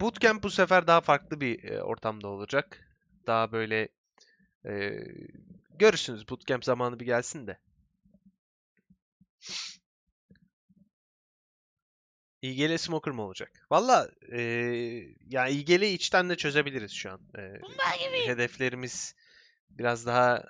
bootcamp bu sefer daha farklı bir ortamda olacak. Daha böyle e, görürsünüz bootcamp zamanı bir gelsin de. İGL smoker mı olacak? Valla e, ya İGL'i içten de çözebiliriz şu an. E, gibi. Hedeflerimiz biraz daha